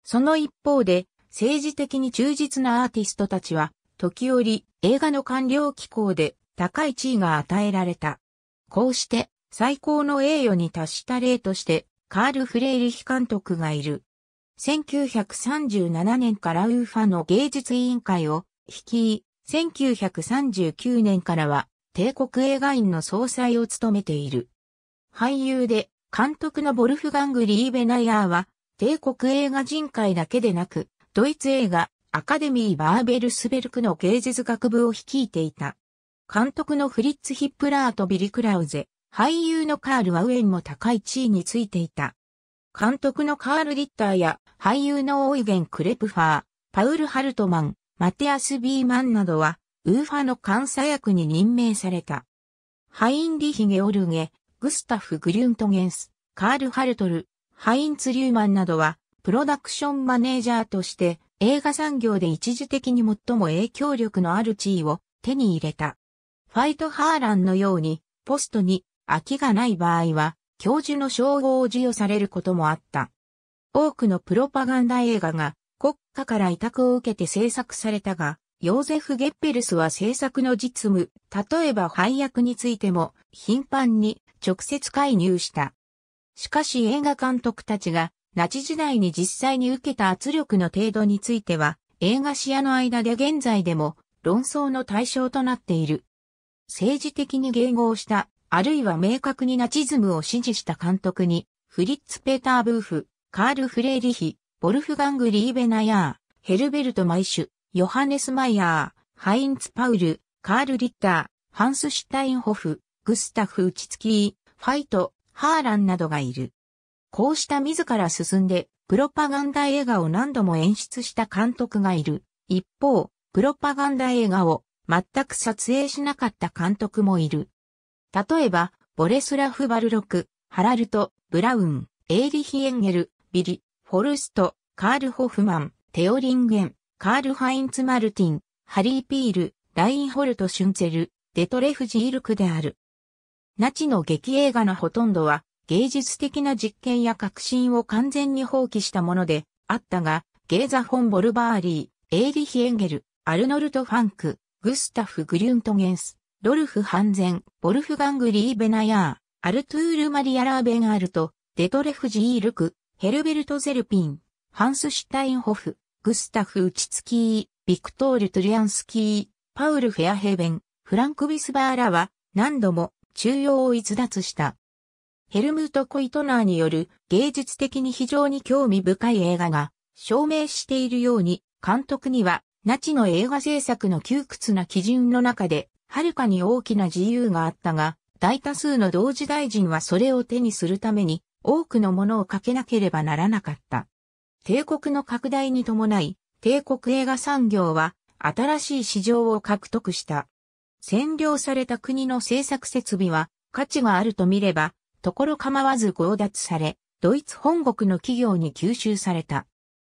その一方で、政治的に忠実なアーティストたちは、時折映画の官僚機構で高い地位が与えられた。こうして、最高の栄誉に達した例として、カール・フレイリヒ監督がいる。1937年からウーファの芸術委員会を率い、1939年からは帝国映画院の総裁を務めている。俳優で監督のボルフガング・リーベナイアーは、帝国映画人会だけでなく、ドイツ映画アカデミー・バーベルスベルクの芸術学部を率いていた。監督のフリッツ・ヒップラーとビリ・クラウゼ、俳優のカール・ワウェンも高い地位についていた。監督のカール・リッターや俳優のオイゲン・クレプファー、パウル・ハルトマン、マテアス・ビーマンなどは、ウーファの監査役に任命された。ハインリヒ・ゲオルゲ、グスタフ・グリュントゲンス、カール・ハルトル、ハインツ・リューマンなどは、プロダクションマネージャーとして、映画産業で一時的に最も影響力のある地位を手に入れた。ファイト・ハーランのように、ポストに空きがない場合は、教授の称号を授与されることもあった。多くのプロパガンダ映画が国家から委託を受けて制作されたが、ヨーゼフ・ゲッペルスは制作の実務、例えば配役についても頻繁に直接介入した。しかし映画監督たちが、ナチ時代に実際に受けた圧力の程度については、映画視野の間で現在でも論争の対象となっている。政治的に迎合した、あるいは明確にナチズムを支持した監督に、フリッツ・ペーター・ブーフ、カール・フレーリヒ、ボルフガング・リーベナヤー、ヘルベルト・マイシュ、ヨハネス・マイヤー、ハインツ・パウル、カール・リッター、ハンス・シュタインホフ、グスタフ・ウチツキー、ファイト、ハーランなどがいる。こうした自ら進んで、プロパガンダ映画を何度も演出した監督がいる。一方、プロパガンダ映画を全く撮影しなかった監督もいる。例えば、ボレスラフ・バルロク、ハラルト、ブラウン、エーリヒ・エンゲル、ビリ、フォルスト、カール・ホフマン、テオリンゲン、カール・ハインツ・マルティン、ハリー・ピール、ラインホルト・シュンツェル、デトレフジールクである。ナチの劇映画のほとんどは芸術的な実験や革新を完全に放棄したものであったが、ゲーザ・フォン・ボルバーリー、エイリヒ・エンゲル、アルノルト・ファンク、グスタフ・グリュントゲンス、ドルフ・ハンゼン、ボルフガング・リーベナヤー、アルトゥール・マリア・ラーベン・アルト、デトレフ・ジー・ルク、ヘルベルト・ゼルピン、ハンス・シュタインホフ、グスタフ・ウチツキー、ビクトール・トゥリアンスキー、パウル・フェアヘーベン、フランク・ビスバーラは何度も中央を逸脱した。ヘルムート・コイトナーによる芸術的に非常に興味深い映画が証明しているように、監督にはナチの映画制作の窮屈な基準の中で、はるかに大きな自由があったが、大多数の同時大臣はそれを手にするために多くのものをかけなければならなかった。帝国の拡大に伴い、帝国映画産業は新しい市場を獲得した。占領された国の政策設備は価値があると見れば、ところ構わず強奪され、ドイツ本国の企業に吸収された。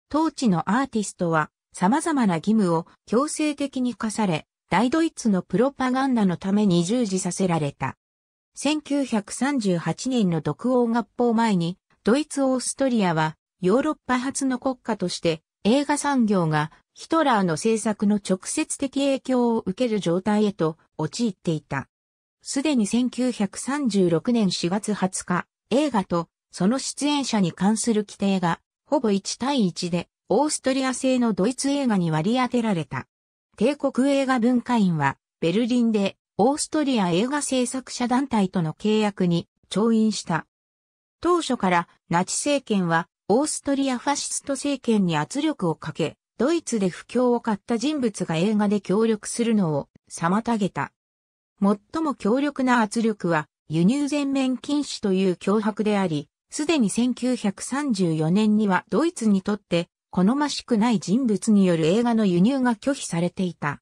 当地のアーティストは様々な義務を強制的に課され、大ドイツのプロパガンダのために従事させられた。1938年の独王合法前に、ドイツ・オーストリアはヨーロッパ初の国家として映画産業がヒトラーの政策の直接的影響を受ける状態へと陥っていた。すでに1936年4月20日、映画とその出演者に関する規定がほぼ1対1でオーストリア製のドイツ映画に割り当てられた。帝国映画文化院はベルリンでオーストリア映画制作者団体との契約に調印した。当初からナチ政権はオーストリアファシスト政権に圧力をかけ、ドイツで不況を買った人物が映画で協力するのを妨げた。最も強力な圧力は輸入全面禁止という脅迫であり、すでに1934年にはドイツにとって好ましくない人物による映画の輸入が拒否されていた。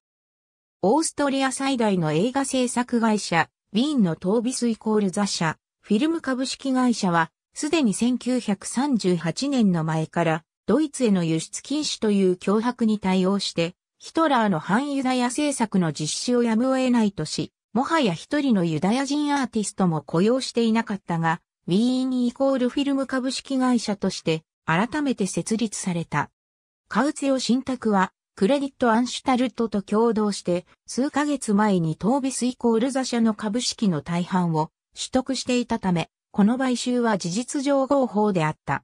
オーストリア最大の映画制作会社、ウィーンのトービスイコールザ社、フィルム株式会社は、すでに1938年の前からドイツへの輸出禁止という脅迫に対応して、ヒトラーの反ユダヤ政策の実施をやむを得ないとし、もはや一人のユダヤ人アーティストも雇用していなかったが、ウィーンイコールフィルム株式会社として改めて設立された。カウツヨ信託はクレディット・アンシュタルトと共同して数ヶ月前にトービスイコール座社の株式の大半を取得していたため、この買収は事実上合法であった。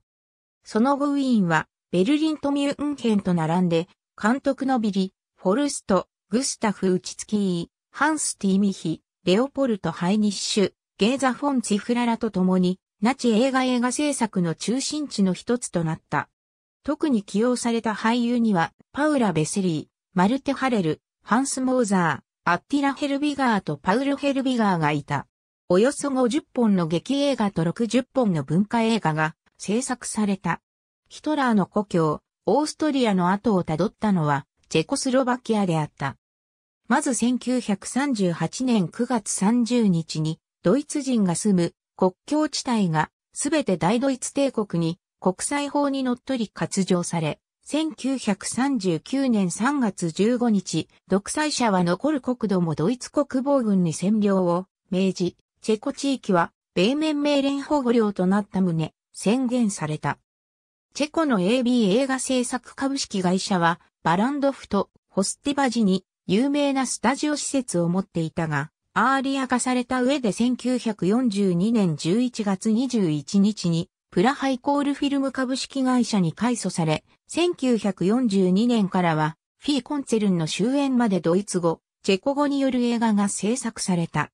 その後ウィーンは、ベルリンとミュンヘンと並んで、監督のビリ、フォルスト、グスタフ・ウチツキー、ハンス・ティミヒ、レオポルト・ハイニッシュ、ゲーザ・フォン・チフララと共に、ナチ映画映画制作の中心地の一つとなった。特に起用された俳優には、パウラ・ベセリー、マルテ・ハレル、ハンス・モーザー、アッティラ・ヘルビガーとパウル・ヘルビガーがいた。およそ50本の劇映画と60本の文化映画が制作された。ヒトラーの故郷、オーストリアの後をたどったのは、チェコスロバキアであった。まず1938年9月30日に、ドイツ人が住む国境地帯が、すべて大ドイツ帝国に国際法にのっとり割譲され、1939年3月15日、独裁者は残る国土もドイツ国防軍に占領を命じ、チェコ地域は米面命令保護領となった旨、宣言された。チェコの AB 映画制作株式会社は、バランドフとホスティバジに有名なスタジオ施設を持っていたが、アーリア化された上で1942年11月21日に、プラハイコールフィルム株式会社に改祖され、1942年からは、フィー・コンツェルンの終演までドイツ語、チェコ語による映画が制作された。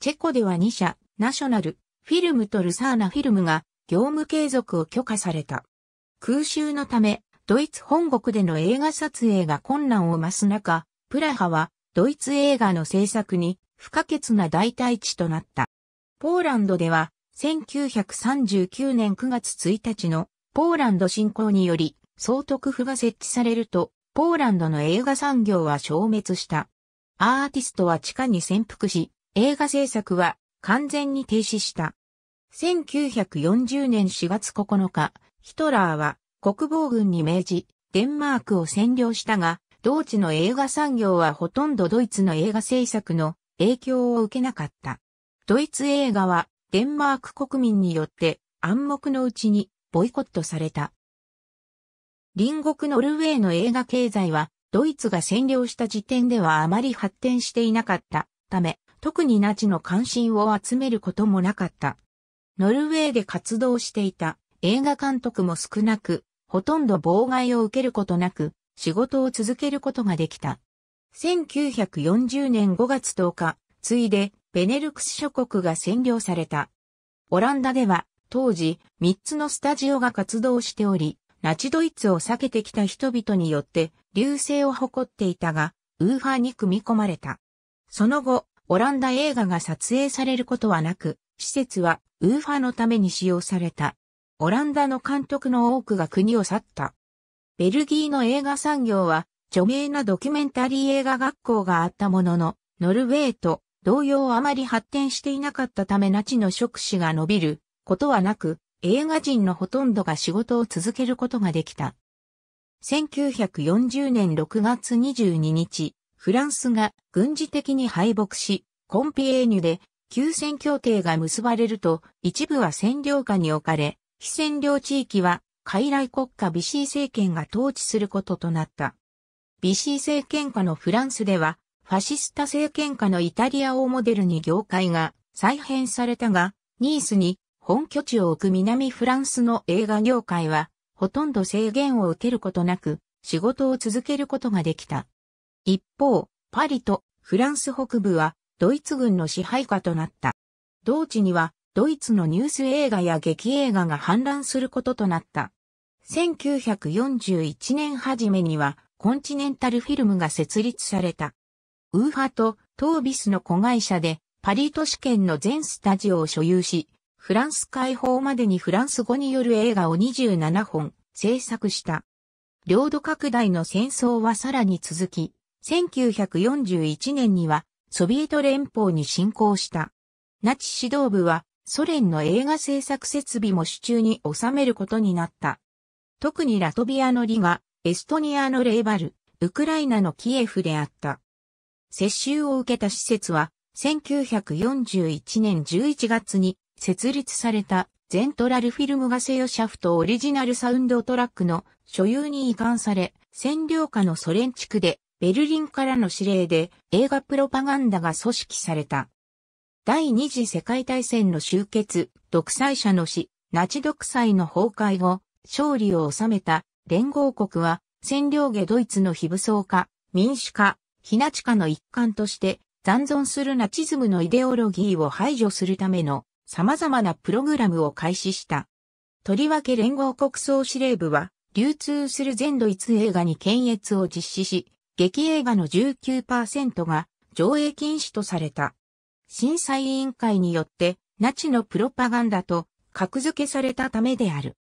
チェコでは2社、ナショナル、フィルムとルサーナフィルムが業務継続を許可された。空襲のため、ドイツ本国での映画撮影が困難を増す中、プラハはドイツ映画の制作に不可欠な代替地となった。ポーランドでは1939年9月1日のポーランド侵攻により総督府が設置されると、ポーランドの映画産業は消滅した。アーティストは地下に潜伏し、映画制作は完全に停止した。1940年4月9日、ヒトラーは国防軍に命じ、デンマークを占領したが、同地の映画産業はほとんどドイツの映画制作の影響を受けなかった。ドイツ映画はデンマーク国民によって暗黙のうちにボイコットされた。隣国ノルウェーの映画経済はドイツが占領した時点ではあまり発展していなかったため、特にナチの関心を集めることもなかった。ノルウェーで活動していた映画監督も少なく、ほとんど妨害を受けることなく、仕事を続けることができた。1940年5月10日、ついで、ベネルクス諸国が占領された。オランダでは、当時、3つのスタジオが活動しており、ナチドイツを避けてきた人々によって、流星を誇っていたが、ウーファーに組み込まれた。その後、オランダ映画が撮影されることはなく、施設はウーファのために使用された。オランダの監督の多くが国を去った。ベルギーの映画産業は、著名なドキュメンタリー映画学校があったものの、ノルウェーと同様あまり発展していなかったためナチの触手が伸びることはなく、映画人のほとんどが仕事を続けることができた。1940年6月22日、フランスが軍事的に敗北し、コンピエーニュで休戦協定が結ばれると、一部は占領下に置かれ、非占領地域は、傀儡国家ビシー政権が統治することとなった。ビシー政権下のフランスでは、ファシスタ政権下のイタリアをモデルに業界が再編されたが、ニースに本拠地を置く南フランスの映画業界は、ほとんど制限を受けることなく、仕事を続けることができた。一方、パリとフランス北部はドイツ軍の支配下となった。同地には、ドイツのニュース映画や劇映画が氾濫することとなった。1941年初めには、コンチネンタルフィルムが設立された。ウーファとトービスの子会社で、パリ都市圏の全スタジオを所有し、フランス解放までにフランス語による映画を27本制作した。領土拡大の戦争はさらに続き、1941年にはソビエト連邦に侵攻した。ナチ指導部はソ連の映画制作設備も手中に収めることになった。特にラトビアのリガ、エストニアのレーバル、ウクライナのキエフであった。接収を受けた施設は、1941年11月に設立されたゼントラルフィルムガセヨシャフトオリジナルサウンドトラックの所有に移管され、占領下のソ連地区でベルリンからの指令で映画プロパガンダが組織された。第二次世界大戦の終結、独裁者の死、ナチ独裁の崩壊後、勝利を収めた連合国は占領下ドイツの非武装化、民主化、非ナチ化の一環として残存するナチズムのイデオロギーを排除するための様々なプログラムを開始した。とりわけ連合国総司令部は流通する全ドイツ映画に検閲を実施し、劇映画の19%が上映禁止とされた。審査委員会によってナチのプロパガンダと格付けされたためである。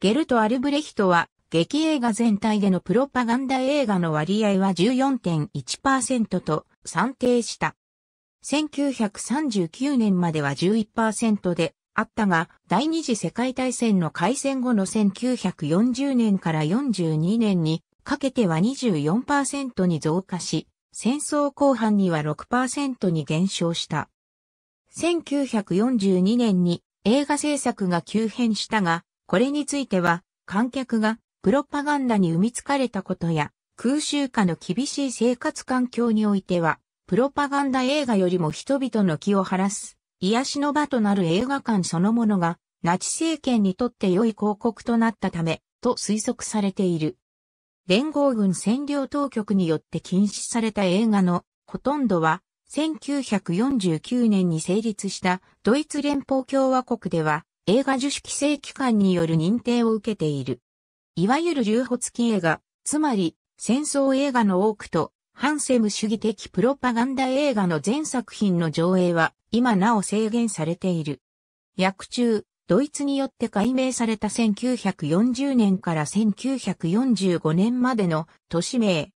ゲルト・アルブレヒトは劇映画全体でのプロパガンダ映画の割合は14.1%と算定した。1939年までは11%であったが、第二次世界大戦の開戦後の1940年から42年にかけては24%に増加し、戦争後半には6%に減少した。1942年に映画制作が急変したが、これについては観客がプロパガンダに生みつかれたことや、空襲下の厳しい生活環境においては、プロパガンダ映画よりも人々の気を晴らす、癒しの場となる映画館そのものが、ナチ政権にとって良い広告となったため、と推測されている。連合軍占領当局によって禁止された映画のほとんどは、1949年に成立したドイツ連邦共和国では映画自主規制機関による認定を受けている。いわゆる留保付き映画、つまり戦争映画の多くとハンセム主義的プロパガンダ映画の全作品の上映は今なお制限されている。役中、ドイツによって改名された1940年から1945年までの都市名。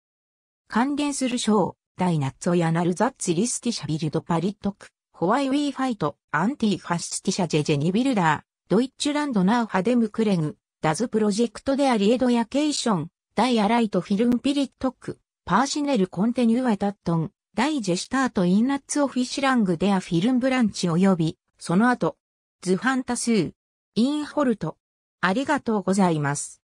関連する賞、イナッツオヤナルザッツリスティシャビルドパリットク、ホワイウィーファイト、アンティファシスティシャジェジェニビルダー、ドイッチュランドナウハデムクレグ、ダズプロジェクトデアリエドヤケーション、ダイアライトフィルムピリットク、パーシネルコンテニューアタットン、ダイジェシタートインナッツオフィシラングデアフィルムブランチ及び、その後、図版多数。インホルト。ありがとうございます。